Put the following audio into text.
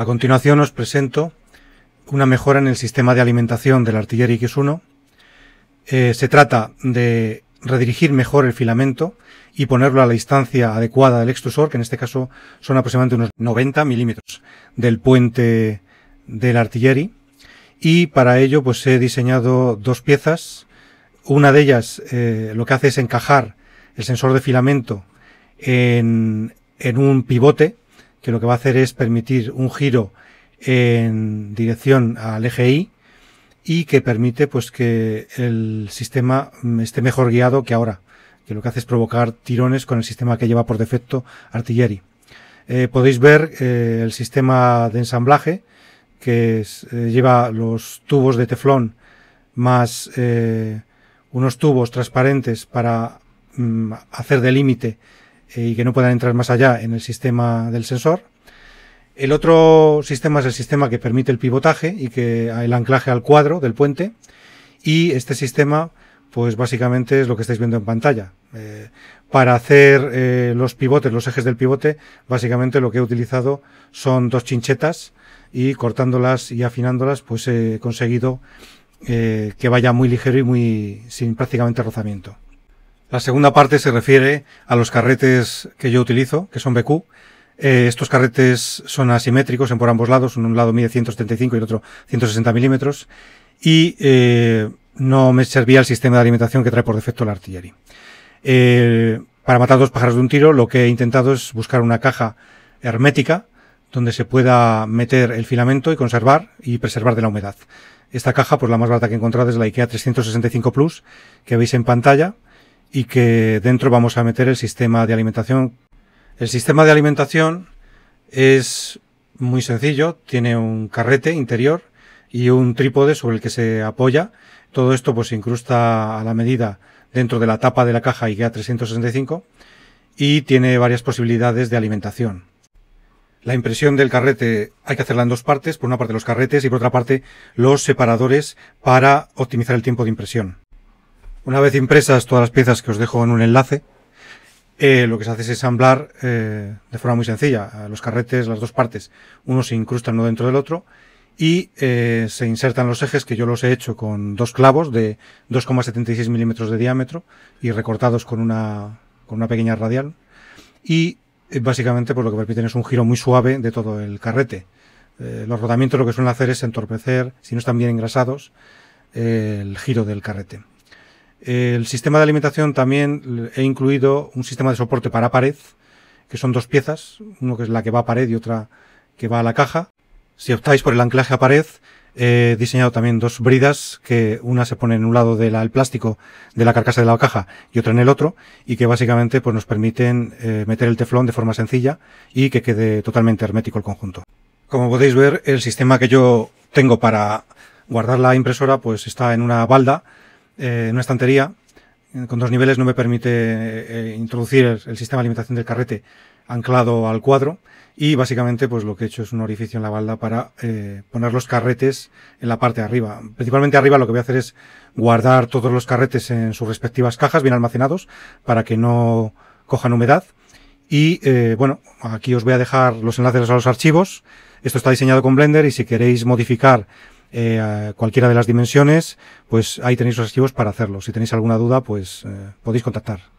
A continuación os presento una mejora en el sistema de alimentación del artillería X1. Eh, se trata de redirigir mejor el filamento y ponerlo a la distancia adecuada del extrusor, que en este caso son aproximadamente unos 90 milímetros del puente del artillería. Y para ello pues he diseñado dos piezas. Una de ellas eh, lo que hace es encajar el sensor de filamento en un pivote que lo que va a hacer es permitir un giro en dirección al eje Y y que permite pues que el sistema mm, esté mejor guiado que ahora, que lo que hace es provocar tirones con el sistema que lleva por defecto Artillery. Eh, podéis ver eh, el sistema de ensamblaje que eh, lleva los tubos de teflón más unos tubos transparentes para mm, hacer de límite eh, y que no puedan entrar más allá en el sistema del sensor. El otro sistema es el sistema que permite el pivotaje y que ah, el anclaje al cuadro del puente. Y este sistema, pues básicamente es lo que estáis viendo en pantalla. Eh, para hacer eh, los pivotes, los ejes del pivote, básicamente lo que he utilizado son dos chinchetas y cortándolas y afinándolas, pues he conseguido que vaya muy ligero y muy sin prácticamente rozamiento. La segunda parte se refiere a los carretes que yo utilizo, que son BQ. Eh, estos carretes son asimétricos en por ambos lados. un lado mide 135 y el otro 160 milímetros. Y eh, no me servía el sistema de alimentación que trae por defecto la artillería. Eh, para matar dos pájaros de un tiro, lo que he intentado es buscar una caja hermética donde se pueda meter el filamento y conservar y preservar de la humedad. Esta caja, pues la más barata que he encontrado es la IKEA 365 Plus, que veis en pantalla y que dentro vamos a meter el sistema de alimentación. El sistema de alimentación es muy sencillo, tiene un carrete interior y un trípode sobre el que se apoya. Todo esto pues se incrusta a la medida dentro de la tapa de la caja IKEA 365 y tiene varias posibilidades de alimentación. La impresión del carrete hay que hacerla en dos partes, por una parte los carretes y por otra parte los separadores para optimizar el tiempo de impresión. Una vez impresas todas las piezas que os dejo en un enlace, eh, lo que se hace es ensamblar eh, de forma muy sencilla. Los carretes, las dos partes, uno se incrusta uno dentro del otro y eh, se insertan los ejes que yo los he hecho con dos clavos de 2,76 milímetros de diámetro y recortados con una, con una pequeña radial. Y básicamente por pues, lo que permiten es un giro muy suave de todo el carrete. los rodamientos lo que suelen hacer es entorpecer, si no están bien engrasados, el giro del carrete. El sistema de alimentación también he incluido un sistema de soporte para pared, que son dos piezas, uno que es la que va a pared y otra que va a la caja. Si optáis por el anclaje a pared, he diseñado también dos bridas, que una se pone en un lado del plástico de la carcasa de la caja y otra en el otro, y que básicamente pues, nos permiten eh, meter el teflón de forma sencilla y que quede totalmente hermético el conjunto. Como podéis ver, el sistema que yo tengo para guardar la impresora pues está en una balda eh, una estantería eh, con dos niveles no me permite eh, introducir el, sistema de alimentación del carrete anclado al cuadro y básicamente pues lo que he hecho es un orificio en la balda para poner los carretes en la parte de arriba. Principalmente arriba lo que voy a hacer es guardar todos los carretes en sus respectivas cajas bien almacenados para que no cojan humedad y bueno, aquí os voy a dejar los enlaces a los archivos. Esto está diseñado con Blender y si queréis modificar eh, cualquiera de las dimensiones, pues ahí tenéis los archivos para hacerlo. Si tenéis alguna duda, pues eh, podéis contactar.